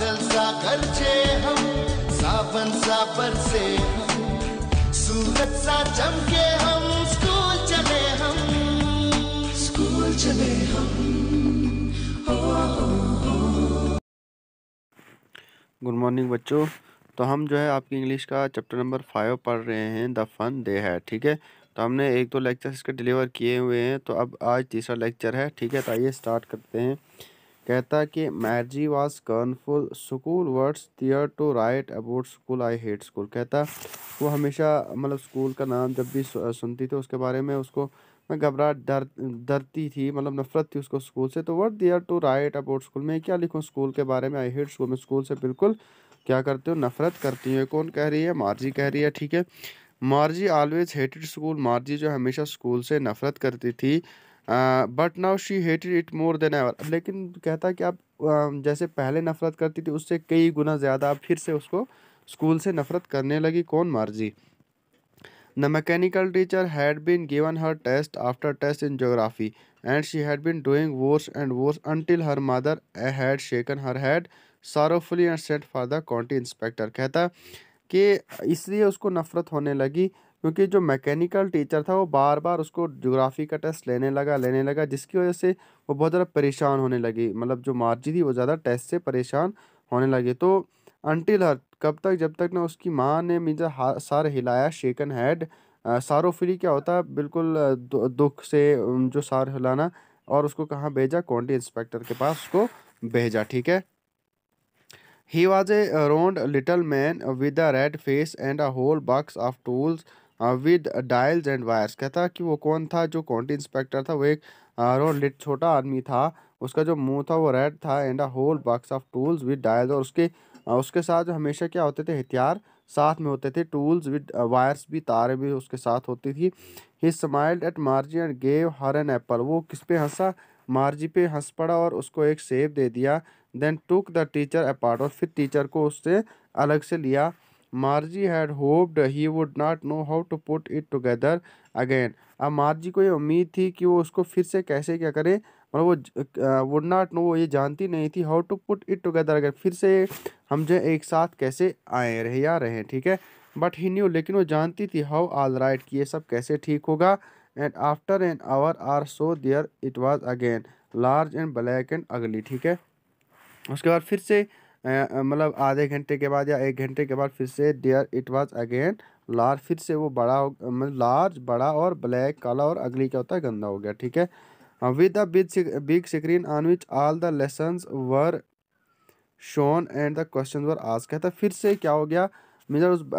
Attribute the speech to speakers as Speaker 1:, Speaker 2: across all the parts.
Speaker 1: बादल सा गरजे हम सावन सा बरसे हम सूरज सा चमके हम स्कूल चले हम स्कूल चले हम गुड मॉर्निंग बच्चों तो हम जो है आपकी इंग्लिश का चैप्टर नंबर फाइव पढ़ रहे हैं द फन दे है ठीक है तो हमने एक दो लेक्चर इसके डिलीवर किए हुए हैं तो अब आज तीसरा लेक्चर है ठीक है तो आइए स्टार्ट करते हैं कहता कि Margie was scornful school what's there to write about school I hate school कहता वो हमेशा मतलब स्कूल का नाम जब भी सुनती थी उसके बारे में उसको मैं घबराहट डर डरती थी मतलब नफरत थी उसको स्कूल से तो what there to write about school मैं क्या लिखूँ स्कूल के बारे में आई हेट स्कूल में स्कूल से बिल्कुल क्या करते हो नफरत करती हूँ कौन कह रही है मार्जी कह रही है ठीक है Margie always hated school Margie जो हमेशा स्कूल से नफरत करती थी but now she hated it more than ever लेकिन कहता कि आप जैसे पहले नफरत करती थी उससे कई गुना ज़्यादा आप फिर से उसको स्कूल से नफरत करने लगी कौन Margie the mechanical teacher had been given her test after test in geography and she had been doing worse and worse until her mother a had shaken her head sorrowfully and sent for the county inspector कहता कि इसलिए उसको नफरत होने लगी क्योंकि जो mechanical teacher था वो बार बार उसको जोग्राफ़ी का टेस्ट लेने लगा लेने लगा जिसकी वजह से वो बहुत ज़्यादा परेशान होने लगी मतलब जो मार्जी थी वो ज़्यादा टेस्ट से परेशान होने लगी तो अनटिल हर कब तक जब तक ना उसकी माँ ने मीजा सर हिलाया शेकन हेड सारोफिली क्या होता है बिल्कुल दुख से जो सार हिलाना और उसको कहाँ भेजा कॉन्टी इंस्पेक्टर के पास उसको भेजा ठीक है he was a round little man with a red face and a whole box of tools with dials and wires कहता कि वो कौन था जो काउंटी इंस्पेक्टर था वो एक लिट छोटा आदमी था उसका जो मुंह था वो रेड था and a whole box of tools with dials और उसके उसके साथ जो हमेशा क्या होते थे हथियार साथ में होते थे टूल्स विद वायर्स भी तारे भी उसके साथ होती थी he smiled at Margie and gave her an apple वो किस पे हंसा मार्जी पे हंस पड़ा और उसको एक सेब दे दिया then took the teacher apart और फिर टीचर को उससे अलग से लिया Margie had hoped he would not know how to put it together again अब मार्जी को ये उम्मीद थी कि वो उसको फिर से कैसे क्या करे मतलब वो वुड नॉट नो वो ये जानती नहीं थी how to put it together अगर फिर से हम जो एक साथ कैसे आए रहे या रहे ठीक है बट ही न्यू लेकिन वो जानती थी हाउ आल राइट कि ये सब कैसे ठीक होगा and after an hour or so there it was again large and black and ugly ठीक है उसके बाद फिर से मतलब आधे घंटे के बाद या एक घंटे के बाद फिर से there it was again large फिर से वो बड़ा हो मतलब लार्ज बड़ा और ब्लैक काला और अगली क्या होता है गंदा हो गया ठीक है with the big big screen on which all the lesson were shown and the question were आज कहता फिर से क्या हो गया मेरा मतलब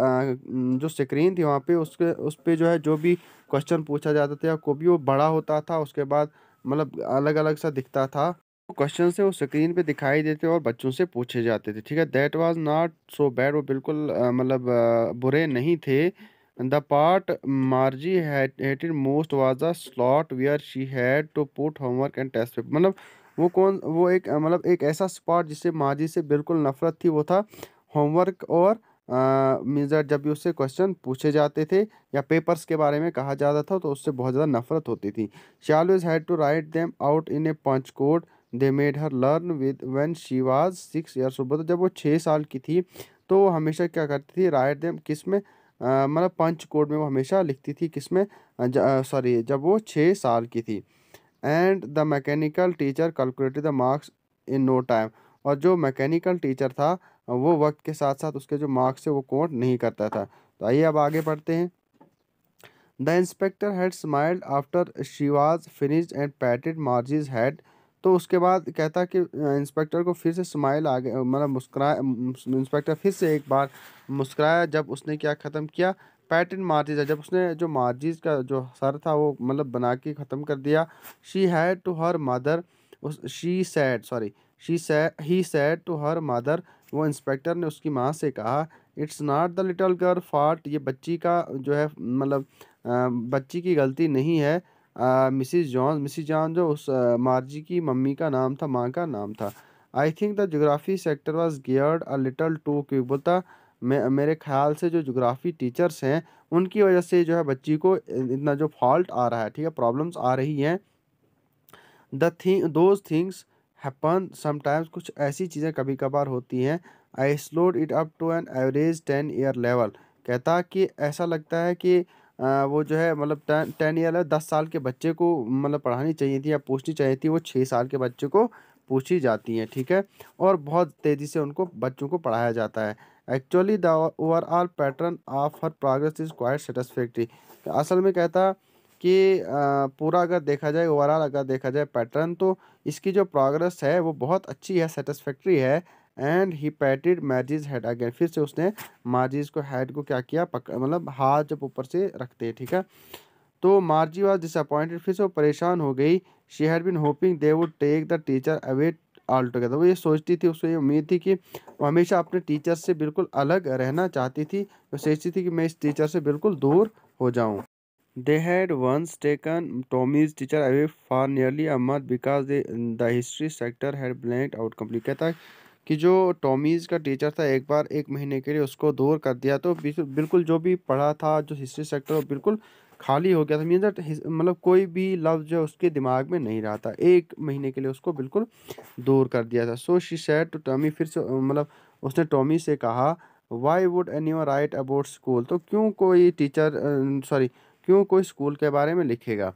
Speaker 1: उस जो स्क्रीन थी वहाँ पे उसके उस पर जो है जो भी क्वेश्चन पूछा जाता था या को भी वो बड़ा होता था उसके बाद मतलब अलग अलग सा दिखता था क्वेश्चन है वो स्क्रीन पे दिखाई देते और बच्चों से पूछे जाते थे ठीक है that was not so bad वो बिल्कुल मतलब बुरे नहीं थे the part Margie hated most was a slot where she had to put homework and test paper मतलब वो कौन वो एक मतलब एक ऐसा स्पॉट जिससे मार्जी से बिल्कुल नफरत थी वो था होमवर्क और मीजर जब भी उससे क्वेश्चन पूछे जाते थे या पेपर्स के बारे में कहा जाता था तो उससे बहुत ज़्यादा नफरत होती थी she always had to write them out in a punch code they made her learn with when she was six years मतलब जब वो छः साल की थी तो वो हमेशा क्या करती थी राइट देम किस में मतलब पंच कोड में वो हमेशा लिखती थी किस में सॉरी जब वो छः साल की थी and the mechanical teacher calculated the marks in no time और जो मैकेनिकल टीचर था वो वक्त के साथ साथ उसके जो मार्क्स थे वो कोट नहीं करता था तो आइए अब आगे पढ़ते हैं the inspector had smiled after she was finished and patted Margie's head तो उसके बाद कहता कि इंस्पेक्टर को फिर से स्माइल आ गया मतलब मुस्कराया इंस्पेक्टर फिर से एक बार मुस्कराया जब उसने क्या ख़त्म किया पैटर्न मार्जिज जब उसने जो मार्जिज का जो सर था वो मतलब बना के ख़त्म कर दिया she had to her mother उस she said sorry she he said to her mother वो इंस्पेक्टर ने उसकी माँ से कहा it's not the little girl fault ये बच्ची का जो है मतलब बच्ची की गलती नहीं है मिसिस जॉन्स मिसिस जॉन जो उस मार्जी की मम्मी का नाम था माँ का नाम था I think the geography sector was geared a little too quick बोलता मेरे ख्याल से जो जोग्राफी टीचर्स हैं उनकी वजह से जो है बच्ची को इतना जो फॉल्ट आ रहा है ठीक है प्रॉब्लम्स आ रही हैं the thing those things happen sometimes कुछ ऐसी चीज़ें कभी कभार होती हैं I slowed it up to an average ten year level कहता कि ऐसा लगता है कि वो जो है मतलब टेन टेन ईयर दस साल के बच्चे को मतलब पढ़ानी चाहिए थी या पूछनी चाहिए थी वो छः साल के बच्चे को पूछी जाती हैं ठीक है और बहुत तेज़ी से उनको बच्चों को पढ़ाया जाता है actually the overall pattern of her progress is quite satisfactory असल में कहता कि पूरा अगर देखा जाए ओवरऑल अगर देखा जाए पैटर्न तो इसकी जो प्रोग्रेस है वो बहुत अच्छी है सेटिस्फैक्ट्री है and he patted Margie's head again फिर से उसने मार्जिज को हेड को क्या किया पक मतलब हाथ जब ऊपर से रखते हैं ठीक है तो मार्जी वॉज डिसअपॉइंटेड फिर से वो परेशान हो गई she had been hoping they would take the teacher away all together वो ये सोचती थी उसको ये उम्मीद थी कि वो हमेशा अपने टीचर से बिल्कुल अलग रहना चाहती थी वो सोचती थी कि मैं इस टीचर से बिल्कुल दूर हो जाऊँ they had once taken Tommy's teacher away for nearly a month because the history sector had blank out complete कहता है कि जो टॉमीज़ का टीचर था एक बार एक महीने के लिए उसको दूर कर दिया तो बिल्कुल जो भी पढ़ा था जो हिस्ट्री सेक्टर वो बिल्कुल खाली हो गया था मीन दैट मतलब कोई भी लफ्ज़ जो उसके दिमाग में नहीं रहा था एक महीने के लिए उसको बिल्कुल दूर कर दिया था so she said to Tommy फिर से मतलब उसने टॉमी से कहा why would any write about school तो क्यों कोई टीचर सॉरी क्यों कोई स्कूल के बारे में लिखेगा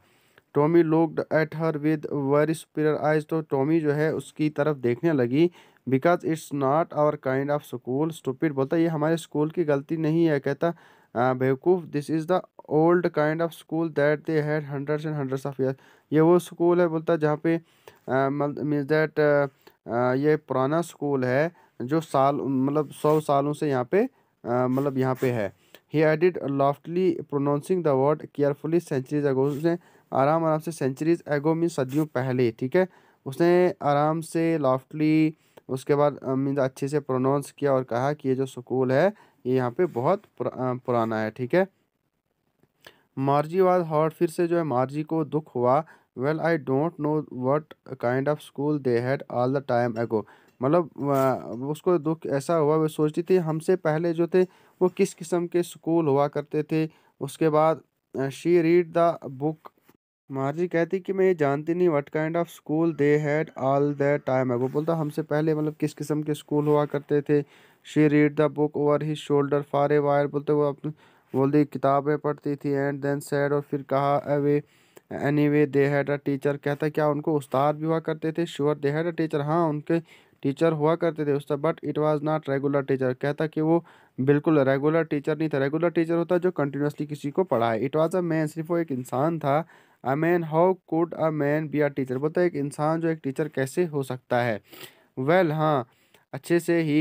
Speaker 1: Tommy looked at her with very superior eyes तो टॉमी जो है उसकी तरफ देखने लगी because it's not our kind of school stupid बोलता ये हमारे स्कूल की गलती नहीं है कहता बेवकूफ़ this is the old kind of school that they had hundreds and hundreds of year ये वो स्कूल है बोलता जहाँ पे मीन्स दैट ये पुराना स्कूल है जो साल मतलब सौ सालों से यहाँ पे मतलब यहाँ पे है he added loftily pronouncing the word carefully centuries ago उसने आराम आराम से सेंचुरीज एगो मीन सदियों पहले ठीक है उसने आराम से लॉफ्टली उसके बाद मीन्स अच्छे से प्रोनाउंस किया और कहा कि ये जो स्कूल है ये यहाँ पे बहुत पुरा, पुराना है ठीक है मार्जी वाज हॉट फिर से जो है मार्जी को दुख हुआ well I don't know what kind of school they had all the time ago मतलब उसको दुख ऐसा हुआ वो सोचती थी हमसे पहले जो थे वो किस किस्म के स्कूल हुआ करते थे उसके बाद she read the book Margie कहती कि मैं ये जानती नहीं what kind of school they had all that time है वो बोलता हमसे पहले मतलब किस किस्म के स्कूल हुआ करते थे she read the book over he shoulder for a while बोलते वो अपने बोलती किताबें पढ़ती थी एंड देन सैड और फिर कहा away anyway they had a teacher कहता क्या उनको उस्ताद भी हुआ करते थे sure they had a teacher हाँ उनके टीचर हुआ करते थे उस but it was not regular teacher कहता कि वो बिल्कुल रेगुलर टीचर नहीं था रेगुलर टीचर होता जो कंटिन्यूसली किसी को पढ़ाए इट वाज अ मैन सिर्फ वो एक इंसान था a man how could a man be a teacher बोलता है एक इंसान जो एक टीचर कैसे हो सकता है वेल well, हाँ अच्छे से he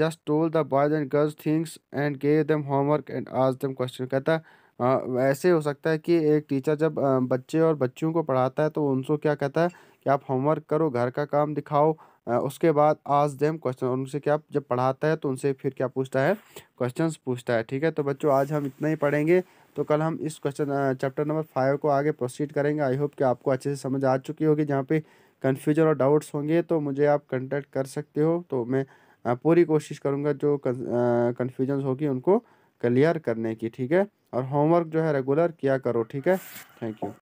Speaker 1: just told the boys and girls things and gave them homework and आज देम क्वेश्चन कहता है ऐसे हो सकता है कि एक टीचर जब बच्चे और बच्चियों को पढ़ाता है तो उनको क्या कहता है कि आप होमवर्क करो घर का काम दिखाओ उसके बाद आज देम क्वेश्चन उनसे क्या जब पढ़ाता है तो उनसे फिर क्या पूछता है क्वेश्चंस पूछता है ठीक है तो बच्चों आज हम इतना ही पढ़ेंगे तो कल हम इस क्वेश्चन चैप्टर नंबर फाइव को आगे प्रोसीड करेंगे आई होप कि आपको अच्छे से समझ आ चुकी होगी जहाँ पे कन्फ्यूजन और डाउट्स होंगे तो मुझे आप कंटेक्ट कर सकते हो तो मैं पूरी कोशिश करूँगा जो कन्फ्यूजन होगी उनको क्लियर करने की ठीक है और होमवर्क जो है रेगुलर किया करो ठीक है थैंक यू